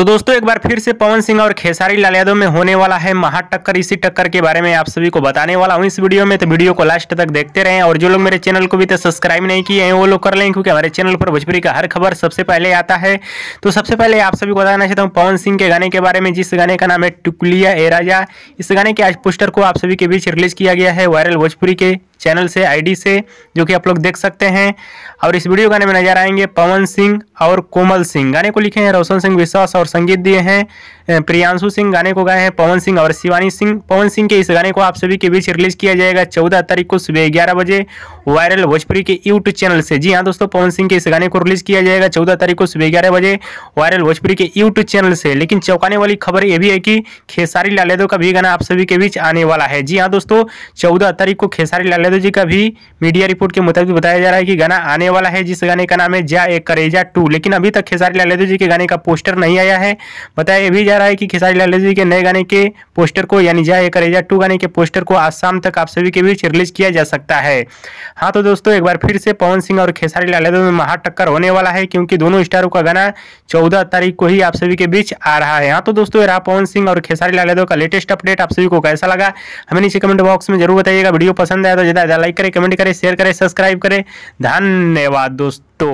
तो दोस्तों एक बार फिर से पवन सिंह और खेसारी लाल यादव में होने वाला है महाटक्कर इसी टक्कर के बारे में आप सभी को बताने वाला हूँ इस वीडियो में तो वीडियो को लास्ट तक देखते रहें और जो लोग मेरे चैनल को भी तो सब्सक्राइब नहीं किए हैं वो लोग कर लें क्योंकि हमारे चैनल पर भोजपुरी का हर खबर सबसे पहले आता है तो सबसे पहले आप सभी को बताना चाहता हूँ पवन सिंह के गाने के बारे में जिस गाने का नाम है टुकलिया ए राजा इस गाने के आज पोस्टर को आप सभी के बीच रिलीज किया गया है वायरल भोजपुरी के चैनल से आईडी से जो कि आप लोग देख सकते हैं और इस वीडियो गाने में नजर आएंगे पवन सिंह और कोमल सिंह गाने को लिखे हैं रोशन सिंह विश्वास और संगीत दिए हैं प्रियांशु सिंह गाने को गाए हैं पवन सिंह और शिवानी सिंह पवन सिंह के इस गाने को आप सभी के बीच रिलीज किया जाएगा चौदह तारीख को सुबह ग्यारह बजे वायरल भोजपुरी के यूट्यूब चैनल से जी हाँ दोस्तों पवन सिंह के इस गाने को रिलीज किया जाएगा चौदह तारीख को सुबह ग्यारह बजे वायरल भोजपुरी के यूट्यूब चैनल से लेकिन चौंकाने वाली खबर यह भी है कि खेसारी लाल यादव का भी गाना आप सभी के बीच आने वाला है जी हाँ दोस्तों चौदह तारीख को खेसारी लाल यादव जी का भी मीडिया रिपोर्ट के मुताबिक बताया जा रहा है कि गाना आने वाला है जिस गाने का नाम है जा एक करेजा टू लेकिन अभी तक खेसारी लाल यादव जी के गाने का पोस्टर नहीं आया है बताया भी जा रहा है कि खेसारी लाल यादव जी के नए गाने के पोस्टर को यानी जय एक रेजा टू गाने के पोस्टर को आज शाम तक आप सभी के बीच रिलीज किया जा सकता है हाँ तो दोस्तों एक बार फिर से पवन सिंह और खेसारी लाल यादव में महा टक्कर होने वाला है क्योंकि दोनों स्टारों का गाना चौदह तारीख को ही आप सभी के बीच आ रहा है हाँ तो दोस्तों रहा पवन सिंह और खेसारी लाल यादव का लेटेस्ट अपडेट आप सभी को कैसा लगा हमें नीचे कमेंट बॉक्स में जरूर बताइएगा वीडियो पसंद आया तो ज्यादा लाइक करें कमेंट करें शेयर करें सब्सक्राइब करें धन्यवाद दोस्तों